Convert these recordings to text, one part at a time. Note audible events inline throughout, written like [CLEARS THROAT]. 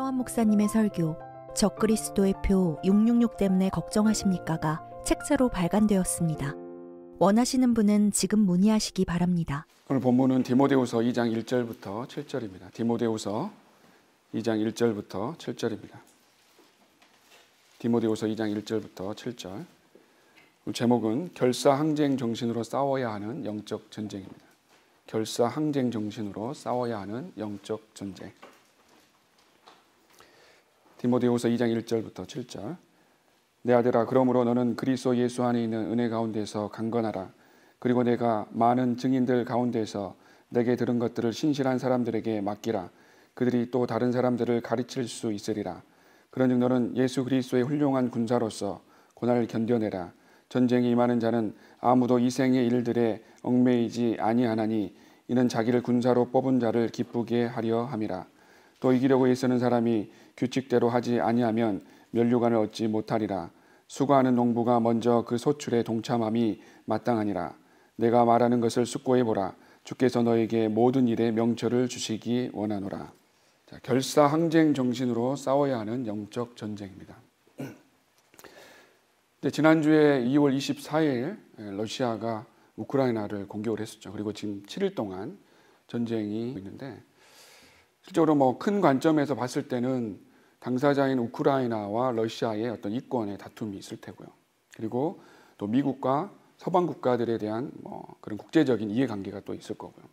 김경환 목사님의 설교 적그리스도의 표 666 때문에 걱정하십니까가 책자로 발간되었습니다. 원하시는 분은 지금 문의하시기 바랍니다. 오늘 본문은 디모데후서 2장 1절부터 7절입니다. 디모데후서 2장 1절부터 7절입니다. 디모데후서 2장 1절부터 7절. 제목은 결사항쟁 정신으로 싸워야 하는 영적 전쟁입니다. 결사항쟁 정신으로 싸워야 하는 영적 전쟁. 디모데후서 2장 1절부터 7절. 내 아들아 그러므로 너는 그리스도 예수 안에 있는 은혜 가운데서 강건하라. 그리고 내가 많은 증인들 가운데서 내게 들은 것들을 신실한 사람들에게 맡기라. 그들이 또 다른 사람들을 가르칠 수 있으리라. 그런즉 너는 예수 그리스도의 훌륭한 군사로서 고난을 견뎌내라. 전쟁이 임하는 자는 아무도 이생의 일들에 얽매이지 아니하나니 이는 자기를 군사로 뽑은 자를 기쁘게 하려 함이라. 또 이기려고 애쓰는 사람이 규칙대로 하지 아니하면 면류관을 얻지 못하리라. 수고하는 농부가 먼저 그 소출에 동참함이 마땅하니라. 내가 말하는 것을 숙고해 보라. 주께서 너에게 모든 일에 명철을 주시기 원하노라. 자, 결사 항쟁 정신으로 싸워야 하는 영적 전쟁입니다. 네, 지난주에 2월 24일 러시아가 우크라이나를 공격을 했었죠. 그리고 지금 7일 동안 전쟁이 있는데 실제로 뭐 큰 관점에서 봤을 때는 당사자인 우크라이나와 러시아의 어떤 이권의 다툼이 있을 테고요. 그리고 또 미국과 서방 국가들에 대한 뭐 그런 국제적인 이해관계가 또 있을 거고요.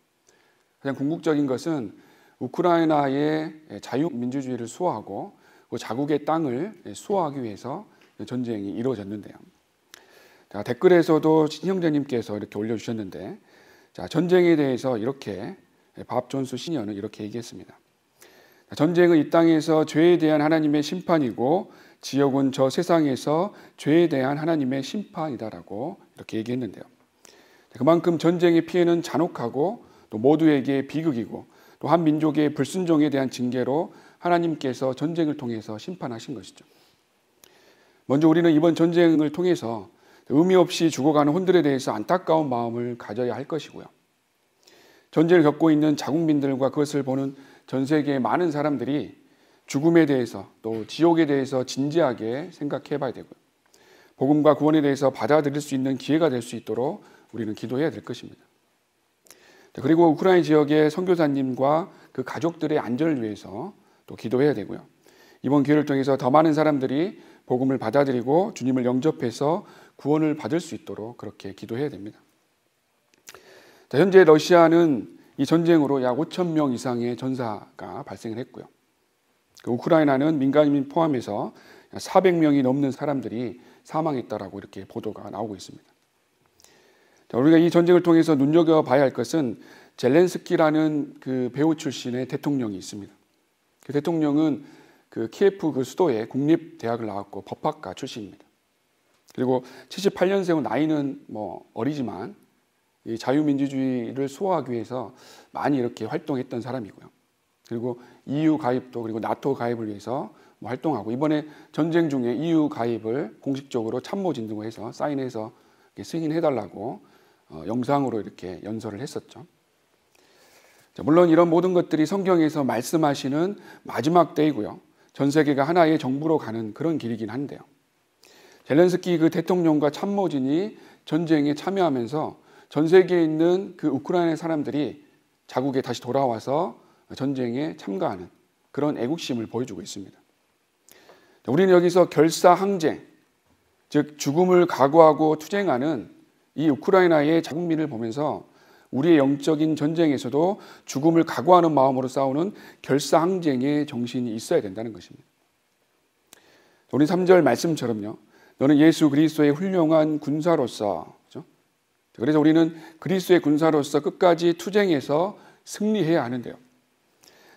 가장 궁극적인 것은 우크라이나의 자유민주주의를 수호하고 그 자국의 땅을 수호하기 위해서 전쟁이 이루어졌는데요. 자, 댓글에서도 진형재님께서 이렇게 올려주셨는데 자, 전쟁에 대해서 이렇게 밥 존스 시니어는 이렇게 얘기했습니다. 전쟁은 이 땅에서 죄에 대한 하나님의 심판이고 지옥은 저 세상에서 죄에 대한 하나님의 심판이다라고 이렇게 얘기했는데요. 그만큼 전쟁의 피해는 잔혹하고 또 모두에게 비극이고 또 한 민족의 불순종에 대한 징계로 하나님께서 전쟁을 통해서 심판하신 것이죠. 먼저 우리는 이번 전쟁을 통해서 의미 없이 죽어가는 혼들에 대해서 안타까운 마음을 가져야 할 것이고요. 전쟁을 겪고 있는 자국민들과 그것을 보는 전 세계의 많은 사람들이 죽음에 대해서 또 지옥에 대해서 진지하게 생각해 봐야 되고요. 복음과 구원에 대해서 받아들일 수 있는 기회가 될 수 있도록 우리는 기도해야 될 것입니다. 네, 그리고 우크라이나 지역의 선교사님과 그 가족들의 안전을 위해서 또 기도해야 되고요. 이번 기회를 통해서 더 많은 사람들이 복음을 받아들이고 주님을 영접해서 구원을 받을 수 있도록 그렇게 기도해야 됩니다. 자, 현재 러시아는 이 전쟁으로 약 5천 명 이상의 전사가 발생을 했고요. 그 우크라이나는 민간인 포함해서 400명이 넘는 사람들이 사망했다라고 이렇게 보도가 나오고 있습니다. 자, 우리가 이 전쟁을 통해서 눈여겨봐야 할 것은 젤렌스키라는 그 배우 출신의 대통령이 있습니다. 그 대통령은 그 키예프 그 수도의 국립대학을 나왔고 법학과 출신입니다. 그리고 78년생 나이는 뭐 어리지만 이 자유민주주의를 수호하기 위해서 많이 이렇게 활동했던 사람이고요. 그리고 EU 가입도 그리고 나토 가입을 위해서 뭐 활동하고 이번에 전쟁 중에 EU 가입을 공식적으로 참모 진등을 해서 사인해서 승인해달라고 어, 영상으로 이렇게 연설을 했었죠. 자, 물론 이런 모든 것들이 성경에서 말씀하시는 마지막 때이고요. 전 세계가 하나의 정부로 가는 그런 길이긴 한데요. 젤렌스키 그 대통령과 참모진이 전쟁에 참여하면서 전 세계에 있는 그 우크라이나 사람들이 자국에 다시 돌아와서 전쟁에 참가하는 그런 애국심을 보여주고 있습니다. 우리는 여기서 결사항쟁, 즉 죽음을 각오하고 투쟁하는 이 우크라이나의 자국민을 보면서 우리의 영적인 전쟁에서도 죽음을 각오하는 마음으로 싸우는 결사항쟁의 정신이 있어야 된다는 것입니다. 우리 3절 말씀처럼요. 너는 예수 그리스도의 훌륭한 군사로서 그래서 우리는 그리스의 군사로서 끝까지 투쟁해서 승리해야 하는데요.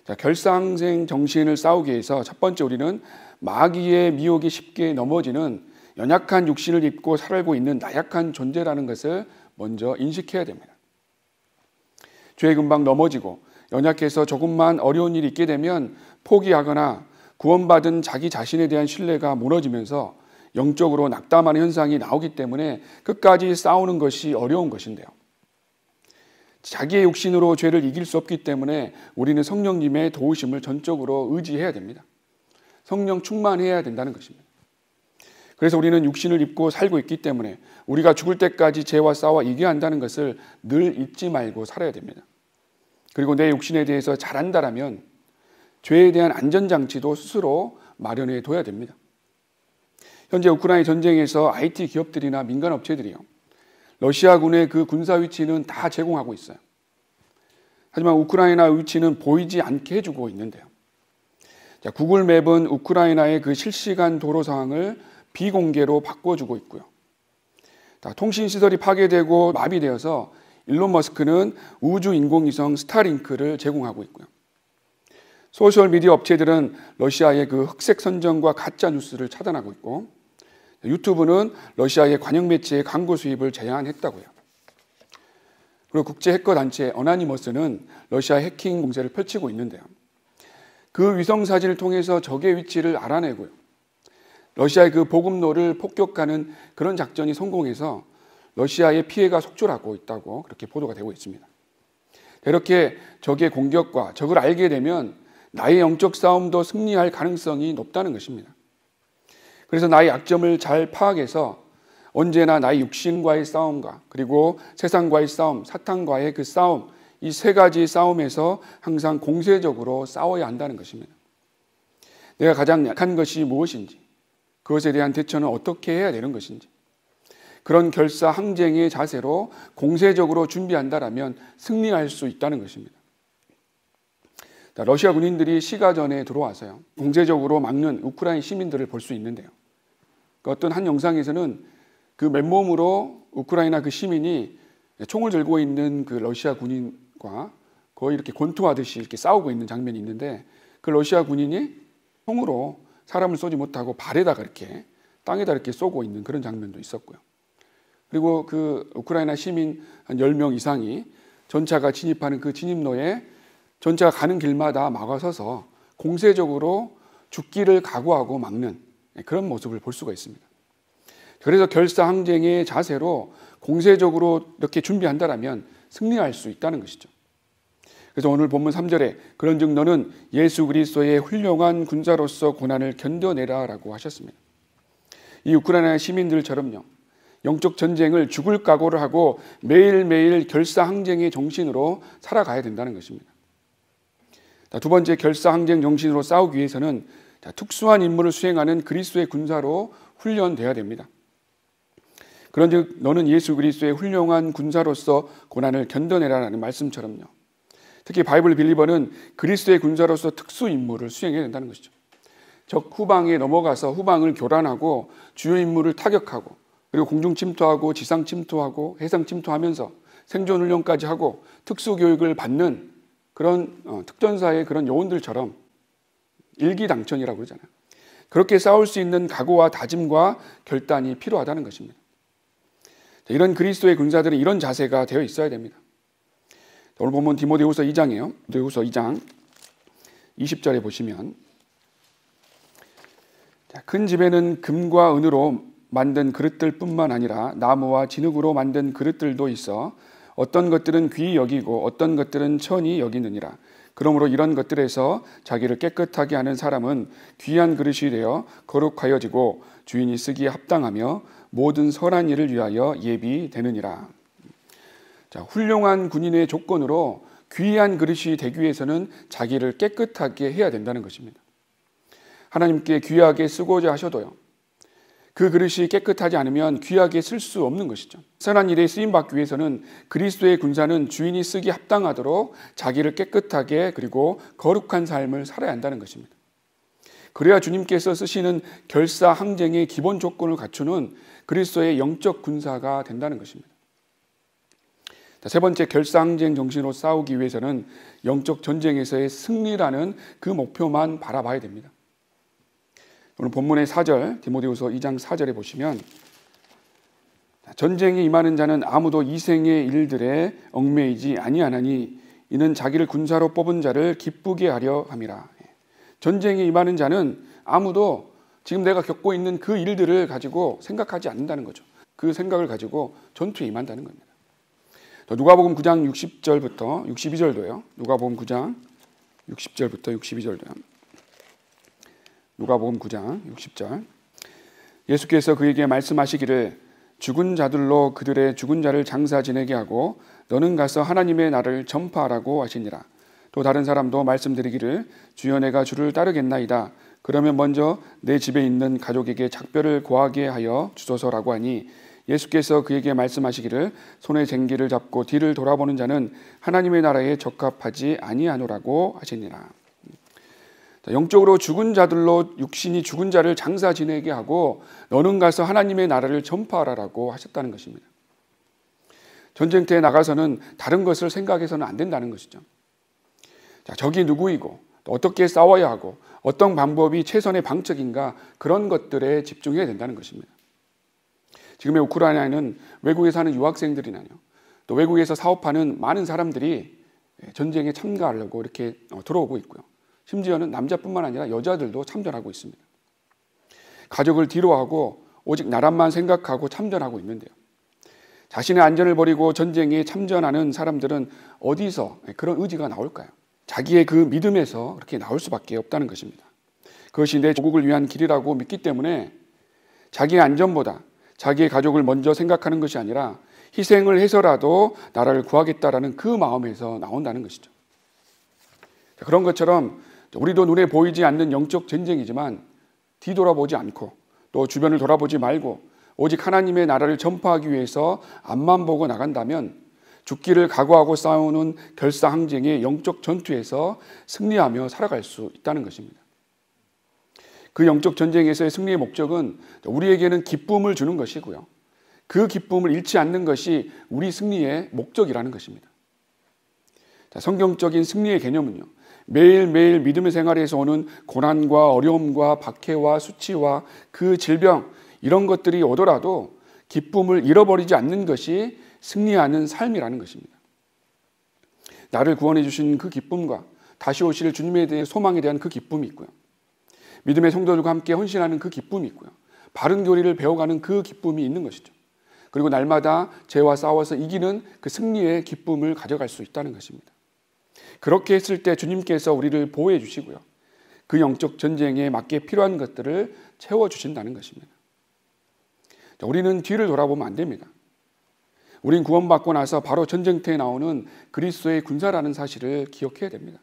자, 결상생 정신을 싸우기 위해서 첫 번째 우리는 마귀의 미혹이 쉽게 넘어지는 연약한 육신을 입고 살고 있는 나약한 존재라는 것을 먼저 인식해야 됩니다. 죄에 금방 넘어지고 연약해서 조금만 어려운 일이 있게 되면 포기하거나 구원받은 자기 자신에 대한 신뢰가 무너지면서 영적으로 낙담하는 현상이 나오기 때문에 끝까지 싸우는 것이 어려운 것인데요. 자기의 욕심으로 죄를 이길 수 없기 때문에 우리는 성령님의 도우심을 전적으로 의지해야 됩니다. 성령 충만해야 된다는 것입니다. 그래서 우리는 육신을 입고 살고 있기 때문에 우리가 죽을 때까지 죄와 싸워 이겨야 한다는 것을 늘 잊지 말고 살아야 됩니다. 그리고 내 육신에 대해서 잘한다라면 죄에 대한 안전장치도 스스로 마련해 둬야 됩니다. 현재 우크라이나 전쟁에서 IT 기업들이나 민간 업체들이요. 러시아군의 그 군사 위치는 다 제공하고 있어요. 하지만 우크라이나 위치는 보이지 않게 해주고 있는데요. 자, 구글 맵은 우크라이나의 그 실시간 도로 상황을 비공개로 바꿔주고 있고요. 자, 통신 시설이 파괴되고 마비되어서 일론 머스크는 우주 인공위성 스타링크를 제공하고 있고요. 소셜 미디어 업체들은 러시아의 그 흑색 선전과 가짜 뉴스를 차단하고 있고 유튜브는 러시아의 관영 매체의 광고 수입을 제한했다고요. 그리고 국제 해커 단체 어나니머스는 러시아 해킹 공세를 펼치고 있는데요. 그 위성 사진을 통해서 적의 위치를 알아내고요. 러시아의 그 보급로를 폭격하는 그런 작전이 성공해서 러시아의 피해가 속출하고 있다고 그렇게 보도가 되고 있습니다. 이렇게 적의 공격과 적을 알게 되면 나의 영적 싸움도 승리할 가능성이 높다는 것입니다. 그래서 나의 약점을 잘 파악해서 언제나 나의 육신과의 싸움과 그리고 세상과의 싸움, 사탄과의 그 싸움, 이 세 가지 싸움에서 항상 공세적으로 싸워야 한다는 것입니다. 내가 가장 약한 것이 무엇인지, 그것에 대한 대처는 어떻게 해야 되는 것인지, 그런 결사 항쟁의 자세로 공세적으로 준비한다라면 승리할 수 있다는 것입니다. 러시아 군인들이 시가전에 들어와서요, 공세적으로 막는 우크라이나 시민들을 볼 수 있는데요. 그 어떤 한 영상에서는 그 맨몸으로 우크라이나 그 시민이 총을 들고 있는 그 러시아 군인과 거의 이렇게 권투하듯이 이렇게 싸우고 있는 장면이 있는데 그 러시아 군인이 총으로 사람을 쏘지 못하고 발에다가 이렇게 땅에다 이렇게 쏘고 있는 그런 장면도 있었고요. 그리고 그 우크라이나 시민 한 10명 이상이 전차가 진입하는 그 진입로에 전차가 가는 길마다 막아서서 공세적으로 죽기를 각오하고 막는 예, 그런 모습을 볼 수가 있습니다. 그래서 결사항쟁의 자세로 공세적으로 이렇게 준비한다라면 승리할 수 있다는 것이죠. 그래서 오늘 본문 3절에 그런즉 너는 예수 그리스도의 훌륭한 군사로서 고난을 견뎌내라라고 하셨습니다. 이 우크라이나 시민들처럼요. 영적 전쟁을 죽을 각오를 하고 매일매일 결사항쟁의 정신으로 살아가야 된다는 것입니다. 두 번째 결사항쟁 정신으로 싸우기 위해서는 자, 특수한 임무를 수행하는 그리스도의 군사로 훈련돼야 됩니다. 그런즉 너는 예수 그리스도의 훌륭한 군사로서 고난을 견뎌내라라는 말씀처럼요. 특히 바이블 빌리버는 그리스도의 군사로서 특수 임무를 수행해야 된다는 것이죠. 적 후방에 넘어가서 후방을 교란하고 주요 임무를 타격하고 그리고 공중 침투하고 지상 침투하고 해상 침투하면서 생존 훈련까지 하고 특수 교육을 받는 그런 어, 특전사의 그런 요원들처럼 일기당천이라고 그러잖아요. 그렇게 싸울 수 있는 각오와 다짐과 결단이 필요하다는 것입니다. 이런 그리스도의 군사들은 이런 자세가 되어 있어야 됩니다. 오늘 보면 디모데후서 2장이에요. 디모데후서 2장 20절에 보시면 큰 집에는 금과 은으로 만든 그릇들뿐만 아니라 나무와 진흙으로 만든 그릇들도 있어 어떤 것들은 귀 여기고 어떤 것들은 천히 여기느니라 그러므로 이런 것들에서 자기를 깨끗하게 하는 사람은 귀한 그릇이 되어 거룩하여지고 주인이 쓰기에 합당하며 모든 선한 일을 위하여 예비되느니라. 자, 훌륭한 군인의 조건으로 귀한 그릇이 되기 위해서는 자기를 깨끗하게 해야 된다는 것입니다. 하나님께 귀하게 쓰고자 하셔도요. 그 그릇이 깨끗하지 않으면 귀하게 쓸 수 없는 것이죠. 선한 일에 쓰임 받기 위해서는 그리스도의 군사는 주인이 쓰기 합당하도록 자기를 깨끗하게 그리고 거룩한 삶을 살아야 한다는 것입니다. 그래야 주님께서 쓰시는 결사 항쟁의 기본 조건을 갖추는 그리스도의 영적 군사가 된다는 것입니다. 세 번째 결사 항쟁 정신으로 싸우기 위해서는 영적 전쟁에서의 승리라는 그 목표만 바라봐야 됩니다. 오늘 본문의 4절 디모데우서 2장 4절에 보시면 전쟁에 임하는 자는 아무도 이생의 일들에 얽매이지 아니하나니 이는 자기를 군사로 뽑은 자를 기쁘게 하려 함이라. 전쟁에 임하는 자는 아무도 지금 내가 겪고 있는 그 일들을 가지고 생각하지 않는다는 거죠. 그 생각을 가지고 전투에 임한다는 겁니다. 누가복음 9장 60절부터 62절도요. 누가복음 9장 60절부터 62절도요. 누가복음 9장 60절. 예수께서 그에게 말씀하시기를 죽은 자들로 그들의 죽은 자를 장사 지내게 하고 너는 가서 하나님의 나를 전파하라고 하시니라. 또 다른 사람도 말씀드리기를 주여 내가 주를 따르겠나이다. 그러면 먼저 내 집에 있는 가족에게 작별을 고하게 하여 주소서라고 하니 예수께서 그에게 말씀하시기를 손에 쟁기를 잡고 뒤를 돌아보는 자는 하나님의 나라에 적합하지 아니하노라고 하시니라. 영적으로 죽은 자들로 육신이 죽은 자를 장사 지내게 하고 너는 가서 하나님의 나라를 전파하라라고 하셨다는 것입니다. 전쟁터에 나가서는 다른 것을 생각해서는 안 된다는 것이죠. 자, 적이 누구이고 또 어떻게 싸워야 하고 어떤 방법이 최선의 방책인가 그런 것들에 집중해야 된다는 것입니다. 지금의 우크라이나에는 외국에 사는 유학생들이나요. 또 외국에서 사업하는 많은 사람들이 전쟁에 참가하려고 이렇게 어, 들어오고 있고요. 심지어는 남자뿐만 아니라 여자들도 참전하고 있습니다. 가족을 뒤로하고 오직 나란만 생각하고 참전하고 있는데요. 자신의 안전을 버리고 전쟁에 참전하는 사람들은 어디서 그런 의지가 나올까요? 자기의 그 믿음에서 그렇게 나올 수밖에 없다는 것입니다. 그것이 내 조국을 위한 길이라고 믿기 때문에 자기의 안전보다 자기의 가족을 먼저 생각하는 것이 아니라 희생을 해서라도 나라를 구하겠다라는 그 마음에서 나온다는 것이죠. 그런 것처럼 우리도 눈에 보이지 않는 영적 전쟁이지만 뒤돌아보지 않고 또 주변을 돌아보지 말고 오직 하나님의 나라를 전파하기 위해서 앞만 보고 나간다면 죽기를 각오하고 싸우는 결사항쟁의 영적 전투에서 승리하며 살아갈 수 있다는 것입니다. 그 영적 전쟁에서의 승리의 목적은 우리에게는 기쁨을 주는 것이고요. 그 기쁨을 잃지 않는 것이 우리 승리의 목적이라는 것입니다. 자, 성경적인 승리의 개념은요. 매일매일 믿음의 생활에서 오는 고난과 어려움과 박해와 수치와 그 질병, 이런 것들이 오더라도 기쁨을 잃어버리지 않는 것이 승리하는 삶이라는 것입니다. 나를 구원해 주신 그 기쁨과 다시 오실 주님에 대해 소망에 대한 그 기쁨이 있고요. 믿음의 성도들과 함께 헌신하는 그 기쁨이 있고요. 바른 교리를 배워가는 그 기쁨이 있는 것이죠. 그리고 날마다 죄와 싸워서 이기는 그 승리의 기쁨을 가져갈 수 있다는 것입니다. 그렇게 했을 때 주님께서 우리를 보호해 주시고요. 그 영적 전쟁에 맞게 필요한 것들을 채워 주신다는 것입니다. 우리는 뒤를 돌아보면 안 됩니다. 우린 구원받고 나서 바로 전쟁터에 나오는 그리스도의 군사라는 사실을 기억해야 됩니다.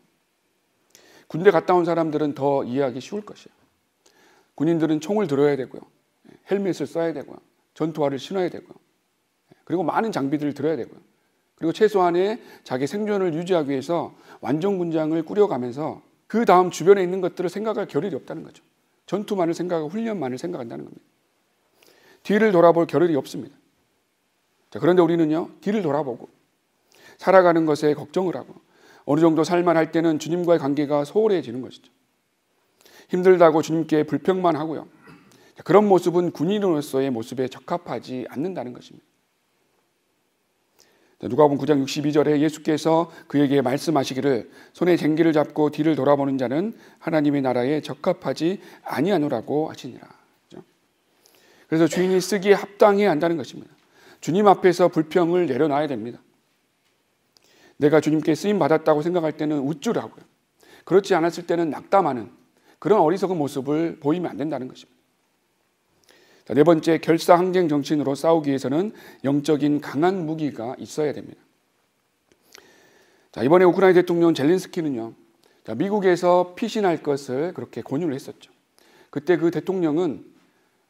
군대 갔다 온 사람들은 더 이해하기 쉬울 것이에요. 군인들은 총을 들어야 되고요. 예, 헬멧을 써야 되고요. 전투화를 신어야 되고요. 예, 그리고 많은 장비들을 들어야 되고요. 그리고 최소한의 자기 생존을 유지하기 위해서 완전 군장을 꾸려가면서 그 다음 주변에 있는 것들을 생각할 겨를이 없다는 거죠. 전투만을 생각하고 훈련만을 생각한다는 겁니다. 뒤를 돌아볼 겨를이 없습니다. 자, 그런데 우리는요, 뒤를 돌아보고 살아가는 것에 걱정을 하고 어느 정도 살만할 때는 주님과의 관계가 소홀해지는 것이죠. 힘들다고 주님께 불평만 하고요. 그런 모습은 군인으로서의 모습에 적합하지 않는다는 것입니다. 네, 누가복음 9장 62절에 예수께서 그에게 말씀하시기를 손에 쟁기를 잡고 뒤를 돌아보는 자는 하나님의 나라에 적합하지 아니하노라고 하시니라. 그래서 주인이 쓰기에 합당해야 한다는 것입니다. 주님 앞에서 불평을 내려놔야 됩니다. 내가 주님께 쓰임 받았다고 생각할 때는 우쭐하고요 그렇지 않았을 때는 낙담하는 그런 어리석은 모습을 보이면 안 된다는 것입니다. 자, 네 번째 결사 항쟁 정신으로 싸우기 위해서는 영적인 강한 무기가 있어야 됩니다. 자, 이번에 우크라이나 대통령 젤린스키는요. 자, 미국에서 피신할 것을 그렇게 권유를 했었죠. 그때 그 대통령은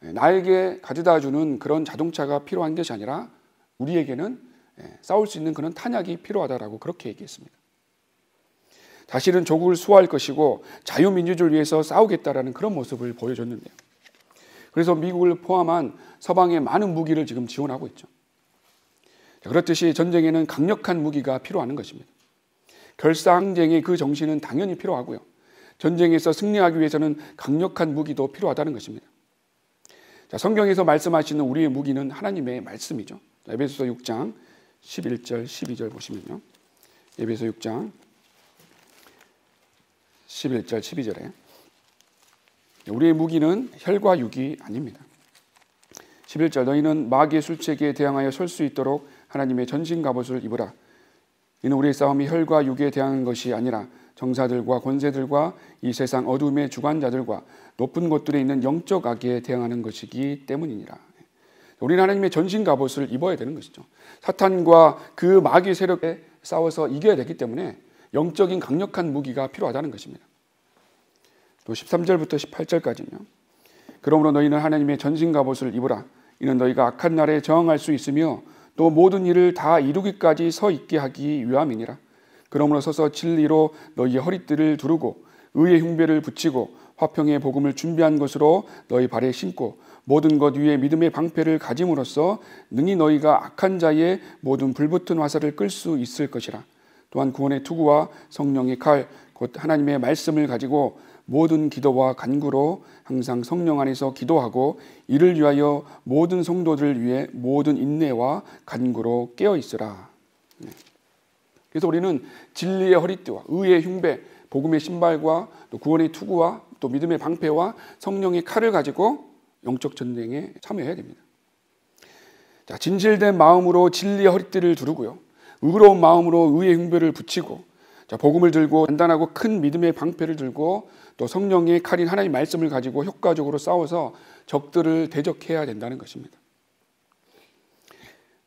예, 나에게 가져다 주는 그런 자동차가 필요한 것이 아니라 우리에게는 예, 싸울 수 있는 그런 탄약이 필요하다라고 그렇게 얘기했습니다. 사실은 조국을 수호할 것이고 자유민주주의를 위해서 싸우겠다라는 그런 모습을 보여줬는데요. 그래서 미국을 포함한 서방의 많은 무기를 지금 지원하고 있죠. 그렇듯이 전쟁에는 강력한 무기가 필요하는 것입니다. 결사항쟁의 그 정신은 당연히 필요하고요. 전쟁에서 승리하기 위해서는 강력한 무기도 필요하다는 것입니다. 자, 성경에서 말씀하시는 우리의 무기는 하나님의 말씀이죠. 자, 에베소서 6장 11절, 12절 보시면요. 에베소 6장 11절, 12절에 우리의 무기는 혈과 육이 아닙니다. 11절 너희는 마귀의 술책에 대항하여 설 수 있도록 하나님의 전신 갑옷을 입으라. 이는 우리의 싸움이 혈과 육에 대항한 것이 아니라 정사들과 권세들과 이 세상 어둠의 주관자들과 높은 곳들에 있는 영적 악에 대항하는 것이기 때문이니라. 우리는 하나님의 전신 갑옷을 입어야 되는 것이죠. 사탄과 그 마귀 세력에 싸워서 이겨야 되기 때문에 영적인 강력한 무기가 필요하다는 것입니다. 또 13절부터 18절까지는요. 그러므로 너희는 하나님의 전신 갑옷을 입으라. 이는 너희가 악한 날에 저항할 수 있으며 또 모든 일을 다 이루기까지 서 있게 하기 위함이니라. 그러므로 서서 진리로 너희 허리띠를 두르고 의의 흉배를 붙이고 화평의 복음을 준비한 것으로 너희 발에 신고 모든 것 위에 믿음의 방패를 가짐으로써 능히 너희가 악한 자의 모든 불붙은 화살을 끌 수 있을 것이라. 또한 구원의 투구와 성령의 칼, 곧 하나님의 말씀을 가지고 모든 기도와 간구로 항상 성령 안에서 기도하고 이를 위하여 모든 성도들을 위해 모든 인내와 간구로 깨어 있으라. 네. 그래서 우리는 진리의 허리띠와 의의 흉배, 복음의 신발과 또 구원의 투구와 또 믿음의 방패와 성령의 칼을 가지고 영적 전쟁에 참여해야 됩니다. 자, 진실된 마음으로 진리의 허리띠를 두르고요. 의로운 마음으로 의의 흉배를 붙이고 자, 복음을 들고 단단하고 큰 믿음의 방패를 들고 또 성령의 칼인 하나님 말씀을 가지고 효과적으로 싸워서 적들을 대적해야 된다는 것입니다.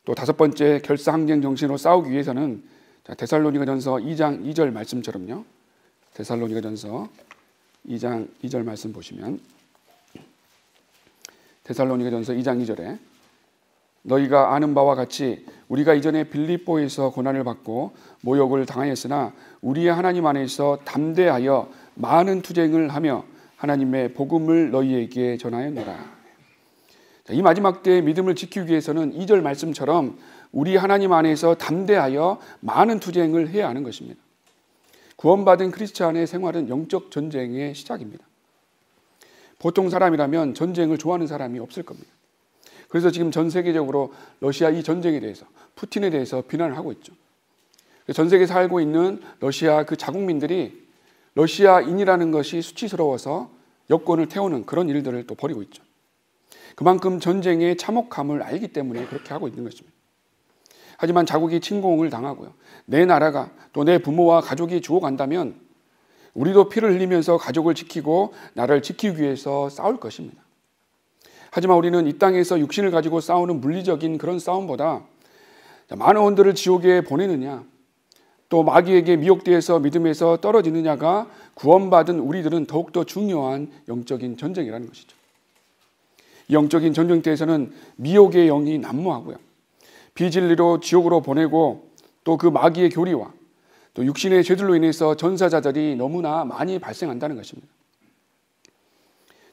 또 다섯 번째 결사 항쟁 정신으로 싸우기 위해서는 자, 데살로니가전서 2장 2절 말씀처럼요. 데살로니가전서 2장 2절 말씀 보시면 데살로니가전서 2장 2절에 너희가 아는 바와 같이 우리가 이전에 빌립보에서 고난을 받고 모욕을 당하였으나 우리의 하나님 안에서 담대하여 많은 투쟁을 하며 하나님의 복음을 너희에게 전하였노라. 이 마지막 때의 믿음을 지키기 위해서는 2절 말씀처럼 우리 하나님 안에서 담대하여 많은 투쟁을 해야 하는 것입니다. 구원받은 크리스찬의 생활은 영적 전쟁의 시작입니다. 보통 사람이라면 전쟁을 좋아하는 사람이 없을 겁니다. 그래서 지금 전 세계적으로 러시아 이 전쟁에 대해서 푸틴에 대해서 비난을 하고 있죠. 전 세계에 살고 있는 러시아 그 자국민들이 러시아인이라는 것이 수치스러워서 여권을 태우는 그런 일들을 또 벌이고 있죠. 그만큼 전쟁의 참혹함을 알기 때문에 그렇게 하고 있는 것입니다. 하지만 자국이 침공을 당하고요. 내 나라가 또 내 부모와 가족이 죽어간다면 우리도 피를 흘리면서 가족을 지키고 나를 지키기 위해서 싸울 것입니다. 하지만 우리는 이 땅에서 육신을 가지고 싸우는 물리적인 그런 싸움보다 많은 원들을 지옥에 보내느냐, 또 마귀에게 미혹되어서 믿음에서 떨어지느냐가 구원받은 우리들은 더욱더 중요한 영적인 전쟁이라는 것이죠. 영적인 전쟁 때에서는 미혹의 영이 난무하고요. 비진리로 지옥으로 보내고 또 그 마귀의 교리와 또 육신의 죄들로 인해서 전사자들이 너무나 많이 발생한다는 것입니다.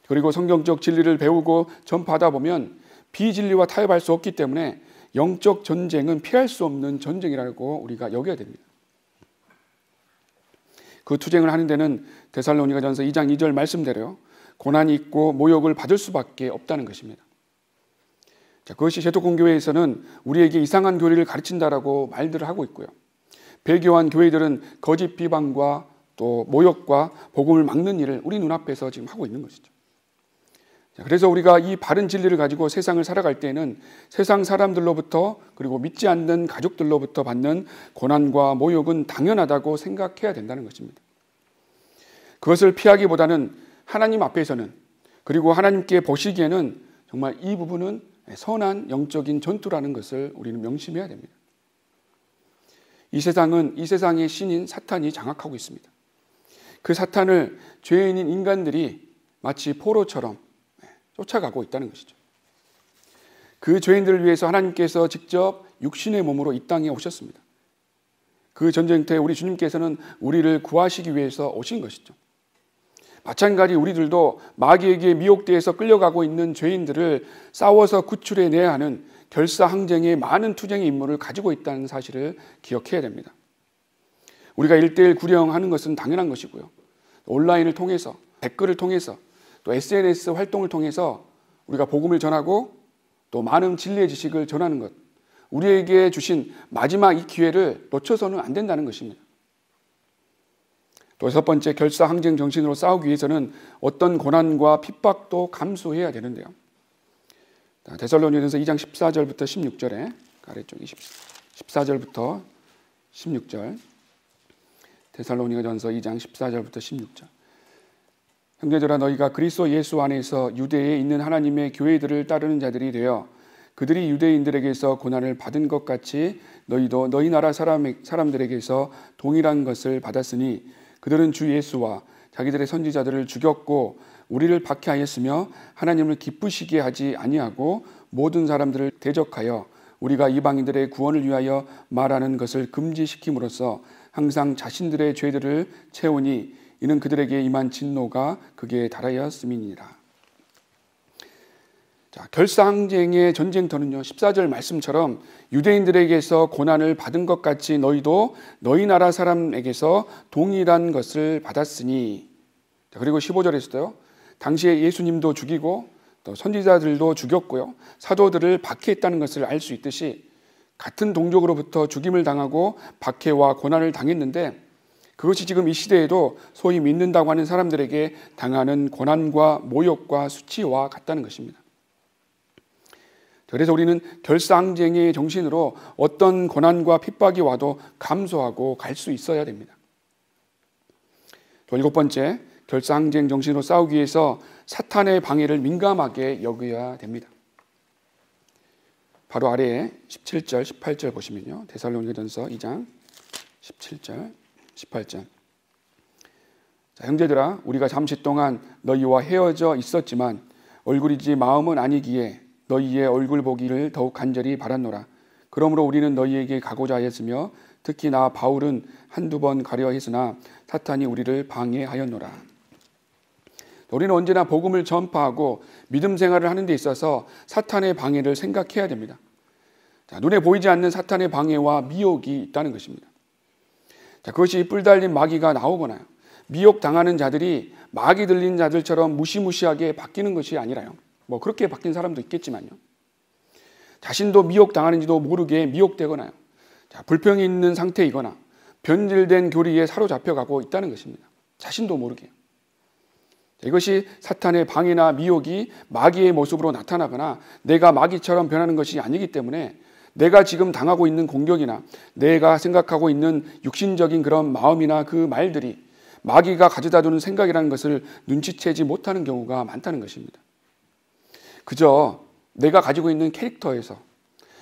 그리고 성경적 진리를 배우고 전파하다 보면 비진리와 타협할 수 없기 때문에 영적 전쟁은 피할 수 없는 전쟁이라고 우리가 여겨야 됩니다. 그 투쟁을 하는 데는 데살로니가 전서 2장 2절 말씀대로 고난이 있고 모욕을 받을 수밖에 없다는 것입니다. 자, 그것이 제도공교회에서는 우리에게 이상한 교리를 가르친다라고 말들을 하고 있고요. 배교한 교회들은 거짓 비방과 또 모욕과 복음을 막는 일을 우리 눈앞에서 지금 하고 있는 것이죠. 그래서 우리가 이 바른 진리를 가지고 세상을 살아갈 때는 에 세상 사람들로부터 그리고 믿지 않는 가족들로부터 받는 고난과 모욕은 당연하다고 생각해야 된다는 것입니다. 그것을 피하기보다는 하나님 앞에서는 그리고 하나님께 보시기에는 정말 이 부분은 선한 영적인 전투라는 것을 우리는 명심해야 됩니다. 이 세상은 이 세상의 신인 사탄이 장악하고 있습니다. 그 사탄을 죄인인 인간들이 마치 포로처럼 쫓아가고 있다는 것이죠. 그 죄인들을 위해서 하나님께서 직접 육신의 몸으로 이 땅에 오셨습니다. 그전쟁터 우리 주님께서는 우리를 구하시기 위해서 오신 것이죠. 마찬가지 우리들도 마귀에게 미혹돼서 끌려가고 있는 죄인들을 싸워서 구출해내야 하는 결사항쟁의 많은 투쟁의 임무를 가지고 있다는 사실을 기억해야 됩니다. 우리가 일대일 구령하는 것은 당연한 것이고요. 온라인을 통해서, 댓글을 통해서 또 SNS 활동을 통해서 우리가 복음을 전하고 또 많은 진리의 지식을 전하는 것, 우리에게 주신 마지막 이 기회를 놓쳐서는 안 된다는 것입니다. 또 여섯 번째 결사항쟁 정신으로 싸우기 위해서는 어떤 고난과 핍박도 감수해야 되는데요. 데살로니전서 2장 14절부터 16절에 아래쪽 14절부터 16절 데살로니가전서 2장 14절부터 16절 형제들아 너희가 그리스도 예수 안에서 유대에 있는 하나님의 교회들을 따르는 자들이 되어 그들이 유대인들에게서 고난을 받은 것 같이 너희도 너희 나라 사람, 사람들에게서 동일한 것을 받았으니 그들은 주 예수와 자기들의 선지자들을 죽였고 우리를 박해하였으며 하나님을 기쁘시게 하지 아니하고 모든 사람들을 대적하여 우리가 이방인들의 구원을 위하여 말하는 것을 금지시킴으로써 항상 자신들의 죄들을 채우니 이는 그들에게 임한 진노가 그게 달하였음이니라. 자, 결사항쟁의 전쟁터는요. 14절 말씀처럼 유대인들에게서 고난을 받은 것 같이 너희도 너희 나라 사람에게서 동일한 것을 받았으니 자, 그리고 15절에서도요. 당시에 예수님도 죽이고 또 선지자들도 죽였고요. 사도들을 박해했다는 것을 알 수 있듯이 같은 동족으로부터 죽임을 당하고 박해와 고난을 당했는데 그것이 지금 이 시대에도 소위 믿는다고 하는 사람들에게 당하는 고난과 모욕과 수치와 같다는 것입니다. 그래서 우리는 결상쟁의 정신으로 어떤 고난과 핍박이 와도 감소하고 갈 수 있어야 됩니다. 또 일곱 번째, 결상쟁 정신으로 싸우기 위해서 사탄의 방해를 민감하게 여겨야 됩니다. 바로 아래에 17절, 18절 보시면요. 대살로니전서 2장 17절. 18절. 자, 형제들아, 우리가 잠시 동안 너희와 헤어져 있었지만 얼굴이지 마음은 아니기에 너희의 얼굴 보기를 더욱 간절히 바란노라. 그러므로 우리는 너희에게 가고자 했으며 특히 나 바울은 한두 번 가려 했으나 사탄이 우리를 방해하였노라. 우리는 언제나 복음을 전파하고 믿음 생활을 하는 데 있어서 사탄의 방해를 생각해야 됩니다. 자, 눈에 보이지 않는 사탄의 방해와 미혹이 있다는 것입니다. 자, 그것이 뿔 달린 마귀가 나오거나 미혹당하는 자들이 마귀 들린 자들처럼 무시무시하게 바뀌는 것이 아니라요. 뭐 그렇게 바뀐 사람도 있겠지만요. 자신도 미혹당하는지도 모르게 미혹되거나요. 자, 불평이 있는 상태이거나 변질된 교리에 사로잡혀가고 있다는 것입니다. 자신도 모르게. 이것이 사탄의 방해나 미혹이 마귀의 모습으로 나타나거나 내가 마귀처럼 변하는 것이 아니기 때문에 내가 지금 당하고 있는 공격이나 내가 생각하고 있는 육신적인 그런 마음이나 그 말들이 마귀가 가져다 주는 생각이라는 것을 눈치채지 못하는 경우가 많다는 것입니다. 그저 내가 가지고 있는 캐릭터에서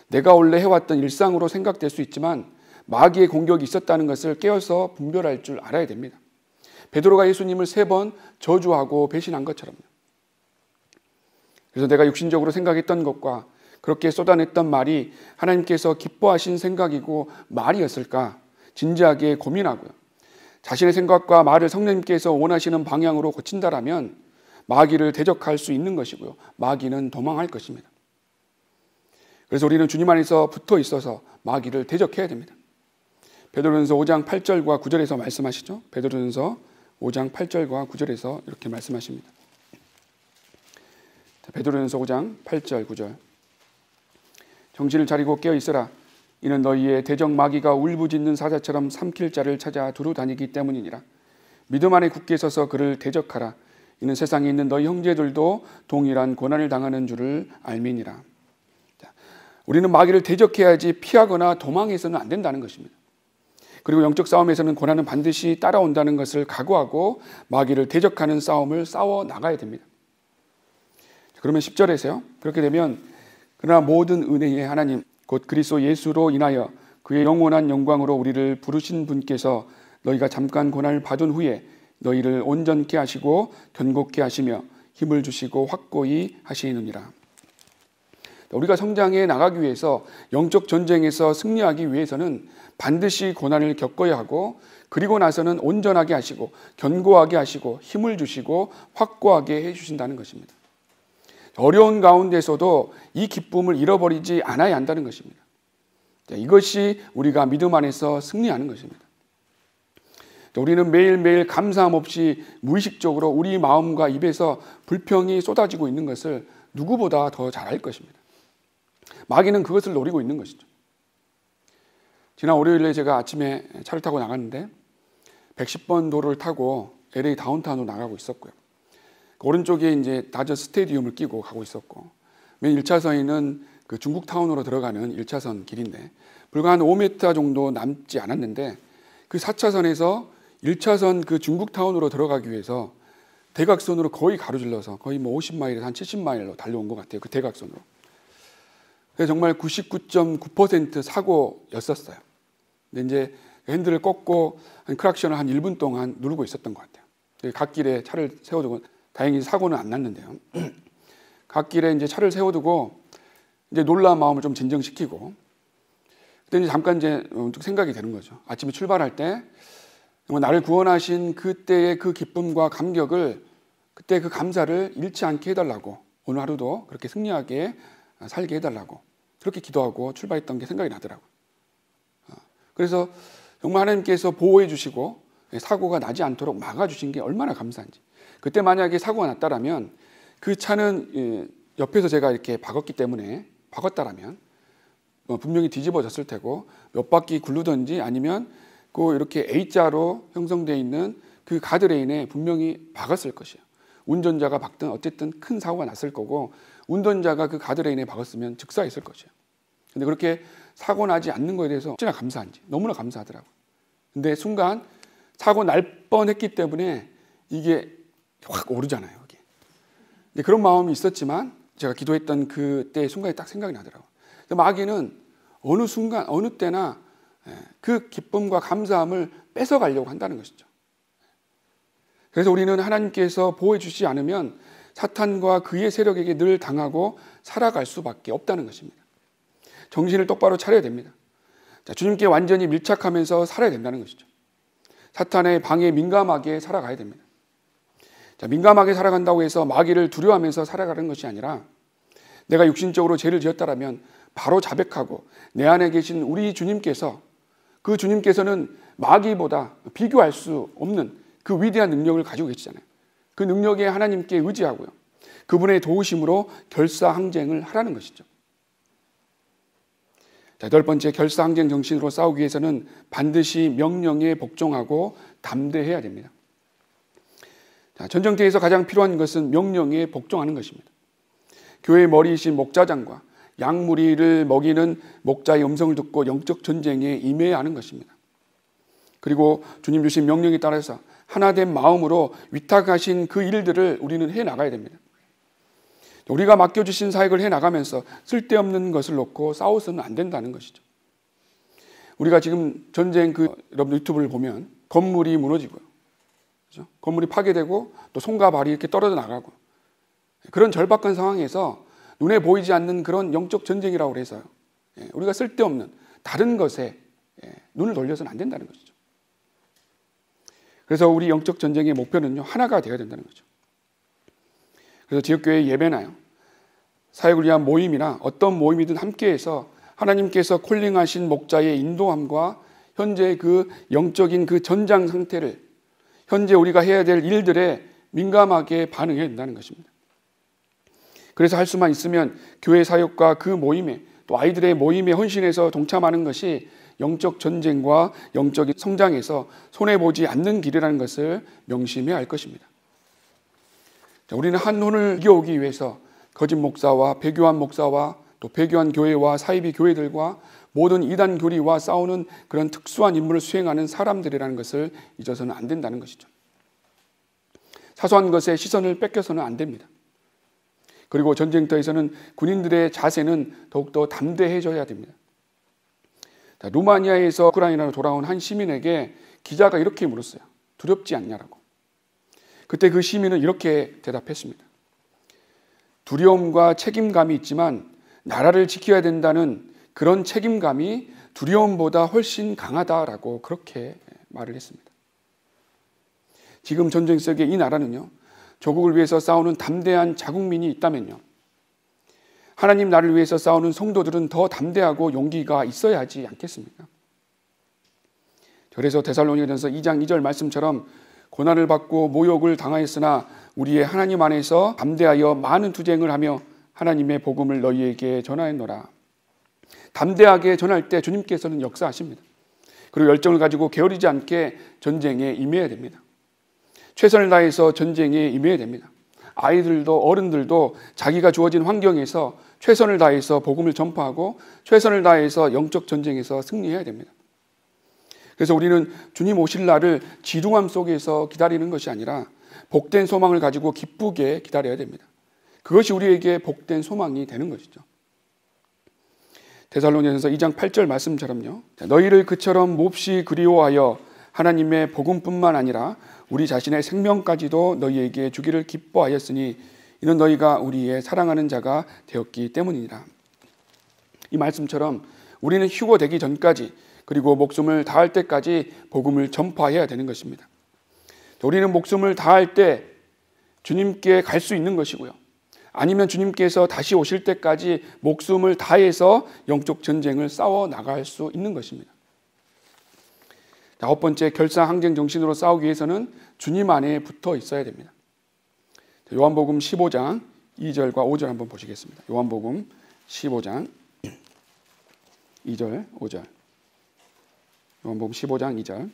내가 원래 해왔던 일상으로 생각될 수 있지만 마귀의 공격이 있었다는 것을 깨어서 분별할 줄 알아야 됩니다. 베드로가 예수님을 세 번 저주하고 배신한 것처럼요. 그래서 내가 육신적으로 생각했던 것과 그렇게 쏟아냈던 말이 하나님께서 기뻐하신 생각이고 말이었을까 진지하게 고민하고요. 자신의 생각과 말을 성령님께서 원하시는 방향으로 고친다라면 마귀를 대적할 수 있는 것이고요. 마귀는 도망할 것입니다. 그래서 우리는 주님 안에서 붙어 있어서 마귀를 대적해야 됩니다. 베드로전서 5장 8절과 9절에서 말씀하시죠. 베드로전서 5장 8절과 9절에서 이렇게 말씀하십니다. 베드로전서 5장 8절 9절 정신을 차리고 깨어 있어라. 이는 너희의 대적 마귀가 울부짖는 사자처럼 삼킬 자를 찾아 두루 다니기 때문이니라. 믿음 안에 굳게 서서 그를 대적하라. 이는 세상에 있는 너희 형제들도 동일한 고난을 당하는 줄을 알미니라. 우리는 마귀를 대적해야지 피하거나 도망해서는 안 된다는 것입니다. 그리고 영적 싸움에서는 고난은 반드시 따라온다는 것을 각오하고 마귀를 대적하는 싸움을 싸워 나가야 됩니다. 그러면 10절에서요. 그렇게 되면 그러나 모든 은혜의 하나님 곧 그리스도 예수로 인하여 그의 영원한 영광으로 우리를 부르신 분께서 너희가 잠깐 고난을 받은 후에 너희를 온전케 하시고 견고케 하시며 힘을 주시고 확고히 하시느니라. 우리가 성장해 나가기 위해서 영적 전쟁에서 승리하기 위해서는 반드시 고난을 겪어야 하고 그리고 나서는 온전하게 하시고 견고하게 하시고 힘을 주시고 확고하게 해 주신다는 것입니다. 어려운 가운데서도 이 기쁨을 잃어버리지 않아야 한다는 것입니다. 이것이 우리가 믿음 안에서 승리하는 것입니다. 우리는 매일매일 감사함 없이 무의식적으로 우리 마음과 입에서 불평이 쏟아지고 있는 것을 누구보다 더 잘 알 것입니다. 마귀는 그것을 노리고 있는 것이죠. 지난 월요일에 제가 아침에 차를 타고 나갔는데 110번 도로를 타고 LA 다운타운으로 나가고 있었고요. 오른쪽에 이제 다저 스테디움을 끼고 가고 있었고 맨 1차선에는 그 중국 타운으로 들어가는 1차선 길인데 불과 한 5m 정도 남지 않았는데 그 4차선에서 1차선 그 중국 타운으로 들어가기 위해서 대각선으로 거의 가로질러서 거의 뭐 50마일에서 한 70마일로 달려온 것 같아요. 그 대각선으로. 그래서 정말 99.9% 사고였었어요. 근데 이제 핸들을 꺾고 한 크락션을 한 1분 동안 누르고 있었던 것 같아요. 각길에 차를 세워두고 다행히 사고는 안 났는데요. 갓길에 [CLEARS THROAT] 이제 차를 세워두고 이제 놀란 마음을 좀 진정시키고 그때 이제 잠깐 이제 생각이 되는 거죠. 아침에 출발할 때 나를 구원하신 그때의 그 기쁨과 감격을 그때 그 감사를 잃지 않게 해달라고 오늘 하루도 그렇게 승리하게 살게 해달라고 그렇게 기도하고 출발했던 게 생각이 나더라고요. 어, 그래서 정말 하나님께서 보호해 주시고 사고가 나지 않도록 막아주신 게 얼마나 감사한지 그때 만약에 사고가 났다라면 그 차는 예, 옆에서 제가 이렇게 박았기 때문에 박았다라면 뭐 분명히 뒤집어졌을 테고 몇 바퀴 굴르든지 아니면 그 이렇게 A자로 형성되어 있는 그 가드레인에 분명히 박았을 것이에요. 운전자가 박든 어쨌든 큰 사고가 났을 거고 운전자가 그 가드레인에 박았으면 즉사했을 것이에요. 근데 그렇게 사고 나지 않는 거에 대해서 어찌나 감사한지 너무나 감사하더라고요. 근데 순간 사고 날 뻔했기 때문에 이게 확 오르잖아요. 여기. 근데 그런 마음이 있었지만 제가 기도했던 그때 순간이 딱 생각이 나더라고요. 마귀는 어느 순간, 어느 때나 예, 그 기쁨과 감사함을 뺏어가려고 한다는 것이죠. 그래서 우리는 하나님께서 보호해주시지 않으면 사탄과 그의 세력에게 늘 당하고 살아갈 수밖에 없다는 것입니다. 정신을 똑바로 차려야 됩니다. 자, 주님께 완전히 밀착하면서 살아야 된다는 것이죠. 사탄의 방에 민감하게 살아가야 됩니다. 자, 민감하게 살아간다고 해서 마귀를 두려워하면서 살아가는 것이 아니라 내가 육신적으로 죄를 지었다라면 바로 자백하고 내 안에 계신 우리 주님께서 그 주님께서는 마귀보다 비교할 수 없는 그 위대한 능력을 가지고 계시잖아요. 그 능력에 하나님께 의지하고요. 그분의 도우심으로 결사항쟁을 하라는 것이죠. 자, 여덟 번째 결사항쟁 정신으로 싸우기 위해서는 반드시 명령에 복종하고 담대해야 됩니다. 자, 전쟁터에서 가장 필요한 것은 명령에 복종하는 것입니다. 교회의 머리이신 목자장과 양무리를 먹이는 목자의 음성을 듣고 영적 전쟁에 임해야 하는 것입니다. 그리고 주님 주신 명령에 따라서 하나된 마음으로 위탁하신 그 일들을 우리는 해 나가야 됩니다. 우리가 맡겨주신 사역을 해 나가면서 쓸데없는 것을 놓고 싸워서는 안 된다는 것이죠. 우리가 지금 전쟁 그 여러분 유튜브를 보면 건물이 무너지고요. 그렇죠? 건물이 파괴되고 또 손과 발이 이렇게 떨어져 나가고 그런 절박한 상황에서 눈에 보이지 않는 그런 영적 전쟁이라고 해서요 예, 우리가 쓸데없는 다른 것에 예, 눈을 돌려서는 안 된다는 것이죠. 그래서 우리 영적 전쟁의 목표는요 하나가 되어야 된다는 거죠. 그래서 지역교회 예배나요 사역을 위한 모임이나 어떤 모임이든 함께해서 하나님께서 콜링하신 목자의 인도함과 현재 그 영적인 그 전장 상태를 현재 우리가 해야 될 일들에 민감하게 반응해야 된다는 것입니다. 그래서 할 수만 있으면 교회 사역과 그 모임에 또 아이들의 모임에 헌신해서 동참하는 것이 영적 전쟁과 영적 성장에서 손해보지 않는 길이라는 것을 명심해야 할 것입니다. 자, 우리는 한 혼을 이겨오기 위해서 거짓 목사와 배교한 목사와 또 배교한 교회와 사이비 교회들과 모든 이단 교리와 싸우는 그런 특수한 임무를 수행하는 사람들이라는 것을 잊어서는 안 된다는 것이죠. 사소한 것에 시선을 뺏겨서는 안 됩니다. 그리고 전쟁터에서는 군인들의 자세는 더욱더 담대해져야 됩니다. 자, 루마니아에서 우크라이나로 돌아온 한 시민에게 기자가 이렇게 물었어요. 두렵지 않냐라고. 그때 그 시민은 이렇게 대답했습니다. 두려움과 책임감이 있지만 나라를 지켜야 된다는 그런 책임감이 두려움보다 훨씬 강하다라고 그렇게 말을 했습니다. 지금 전쟁 속에 이 나라는요, 조국을 위해서 싸우는 담대한 자국민이 있다면요, 하나님 나를 위해서 싸우는 성도들은 더 담대하고 용기가 있어야 하지 않겠습니까? 그래서 데살로니가전서 2장 2절 말씀처럼 고난을 받고 모욕을 당하였으나 우리의 하나님 안에서 담대하여 많은 투쟁을 하며 하나님의 복음을 너희에게 전하였노라. 담대하게 전할 때 주님께서는 역사하십니다. 그리고 열정을 가지고 게으르지 않게 전쟁에 임해야 됩니다. 최선을 다해서 전쟁에 임해야 됩니다. 아이들도 어른들도 자기가 주어진 환경에서 최선을 다해서 복음을 전파하고 최선을 다해서 영적 전쟁에서 승리해야 됩니다. 그래서 우리는 주님 오실 날을 지루함 속에서 기다리는 것이 아니라 복된 소망을 가지고 기쁘게 기다려야 됩니다. 그것이 우리에게 복된 소망이 되는 것이죠. 대살로니에서 2장 8절 말씀처럼요. 너희를 그처럼 몹시 그리워하여 하나님의 복음뿐만 아니라 우리 자신의 생명까지도 너희에게 주기를 기뻐하였으니 이는 너희가 우리의 사랑하는 자가 되었기 때문이니라. 이 말씀처럼 우리는 휴고되기 전까지 그리고 목숨을 다할 때까지 복음을 전파해야 되는 것입니다. 우리는 목숨을 다할 때 주님께 갈 수 있는 것이고요. 아니면 주님께서 다시 오실 때까지 목숨을 다해서 영적 전쟁을 싸워 나갈 수 있는 것입니다. 아홉 번째 결사 항쟁 정신으로 싸우기 위해서는 주님 안에 붙어 있어야 됩니다. 요한복음 15장 2절과 5절 한번 보시겠습니다. 요한복음 15장 2절, 5절. 요한복음 15장 2절.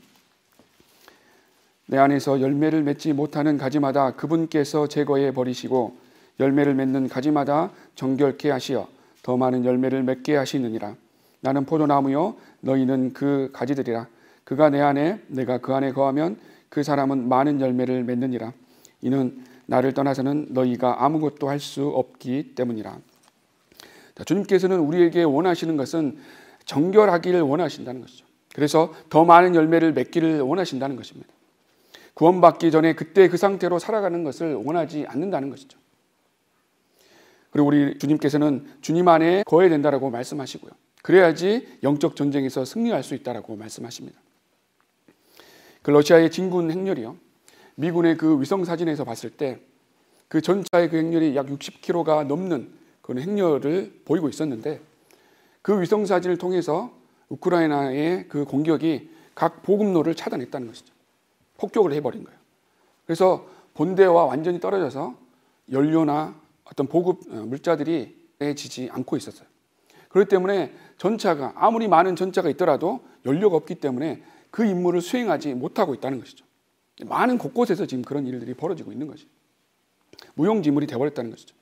내 안에서 열매를 맺지 못하는 가지마다 그분께서 제거해 버리시고 열매를 맺는 가지마다 정결케 하시어 더 많은 열매를 맺게 하시느니라. 나는 포도나무요 너희는 그 가지들이라. 그가 내 안에 내가 그 안에 거하면 그 사람은 많은 열매를 맺느니라. 이는 나를 떠나서는 너희가 아무것도 할 수 없기 때문이라. 주님께서는 우리에게 원하시는 것은 정결하기를 원하신다는 것이죠. 그래서 더 많은 열매를 맺기를 원하신다는 것입니다. 구원받기 전에 그때 그 상태로 살아가는 것을 원하지 않는다는 것이죠. 그리고 우리 주님께서는 주님 안에 거해야 된다라고 말씀하시고요. 그래야지 영적 전쟁에서 승리할 수 있다라고 말씀하십니다. 그 러시아의 진군 행렬이요. 미군의 그 위성 사진에서 봤을 때 그 전차의 그 행렬이 약 60km가 넘는 그 행렬을 보이고 있었는데 그 위성 사진을 통해서 우크라이나의 그 공격이 각 보급로를 차단했다는 것이죠. 폭격을 해버린 거예요. 그래서 본대와 완전히 떨어져서 연료나 어떤 보급 어, 물자들이 내지지 않고 있었어요. 그렇기 때문에 전차가 아무리 많은 전차가 있더라도 연료가 없기 때문에 그 임무를 수행하지 못하고 있다는 것이죠. 많은 곳곳에서 지금 그런 일들이 벌어지고 있는 것이 무용지물이 되어버렸다는 것이죠.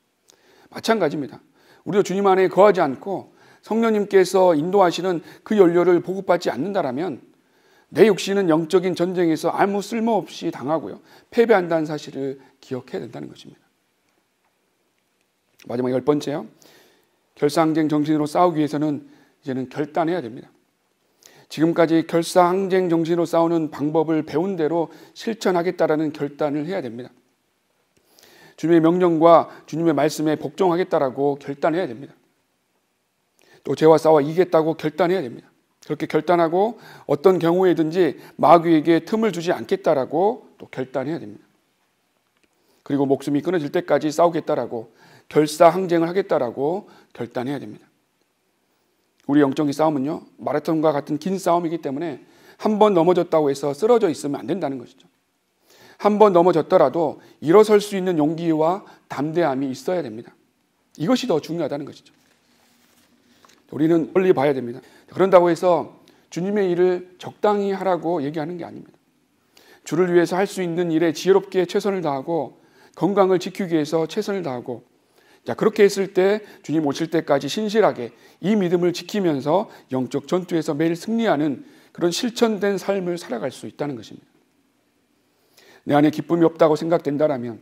마찬가지입니다. 우리도 주님 안에 거하지 않고 성령님께서 인도하시는 그 연료를 보급받지 않는다면내 육신은 영적인 전쟁에서 아무 쓸모없이 당하고요. 패배한다는 사실을 기억해야 된다는 것입니다. 마지막 열 번째요. 결사항쟁 정신으로 싸우기 위해서는 이제는 결단해야 됩니다. 지금까지 결사항쟁 정신으로 싸우는 방법을 배운 대로 실천하겠다라는 결단을 해야 됩니다. 주님의 명령과 주님의 말씀에 복종하겠다라고 결단해야 됩니다. 또 죄와 싸워 이겠다고 결단해야 됩니다. 그렇게 결단하고 어떤 경우에든지 마귀에게 틈을 주지 않겠다라고 또 결단해야 됩니다. 그리고 목숨이 끊어질 때까지 싸우겠다라고 결사항쟁을 하겠다라고 결단해야 됩니다. 우리 영적인 싸움은요, 마라톤과 같은 긴 싸움이기 때문에 한 번 넘어졌다고 해서 쓰러져 있으면 안 된다는 것이죠. 한 번 넘어졌더라도 일어설 수 있는 용기와 담대함이 있어야 됩니다. 이것이 더 중요하다는 것이죠. 우리는 멀리 봐야 됩니다. 그런다고 해서 주님의 일을 적당히 하라고 얘기하는 게 아닙니다. 주를 위해서 할 수 있는 일에 지혜롭게 최선을 다하고 건강을 지키기 위해서 최선을 다하고 자, 그렇게 했을 때 주님 오실 때까지 신실하게 이 믿음을 지키면서 영적 전투에서 매일 승리하는 그런 실천된 삶을 살아갈 수 있다는 것입니다. 내 안에 기쁨이 없다고 생각된다라면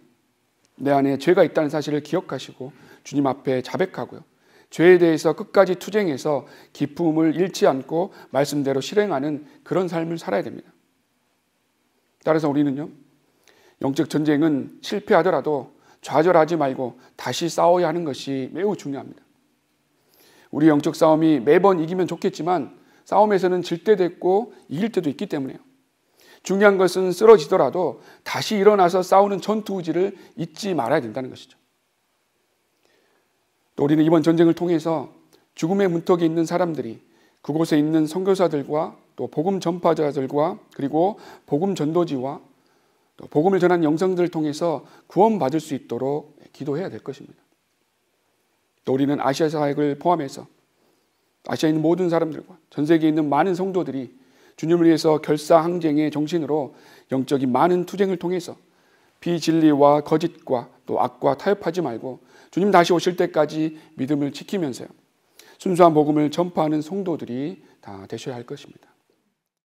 내 안에 죄가 있다는 사실을 기억하시고 주님 앞에 자백하고요. 죄에 대해서 끝까지 투쟁해서 기쁨을 잃지 않고 말씀대로 실행하는 그런 삶을 살아야 됩니다. 따라서 우리는요, 영적 전쟁은 실패하더라도 좌절하지 말고 다시 싸워야 하는 것이 매우 중요합니다. 우리 영적 싸움이 매번 이기면 좋겠지만 싸움에서는 질 때도 있고 이길 때도 있기 때문에요. 중요한 것은 쓰러지더라도 다시 일어나서 싸우는 전투 의지를 잊지 말아야 된다는 것이죠. 또 우리는 이번 전쟁을 통해서 죽음의 문턱에 있는 사람들이 그곳에 있는 선교사들과 또 복음 전파자들과 그리고 복음 전도지와 복음을 전한 영상들을 통해서 구원받을 수 있도록 기도해야 될 것입니다. 또 우리는 아시아 사역을 포함해서 아시아에 있는 모든 사람들과 전 세계에 있는 많은 성도들이 주님을 위해서 결사항쟁의 정신으로 영적인 많은 투쟁을 통해서 비진리와 거짓과 또 악과 타협하지 말고 주님 다시 오실 때까지 믿음을 지키면서요. 순수한 복음을 전파하는 성도들이 다 되셔야 할 것입니다.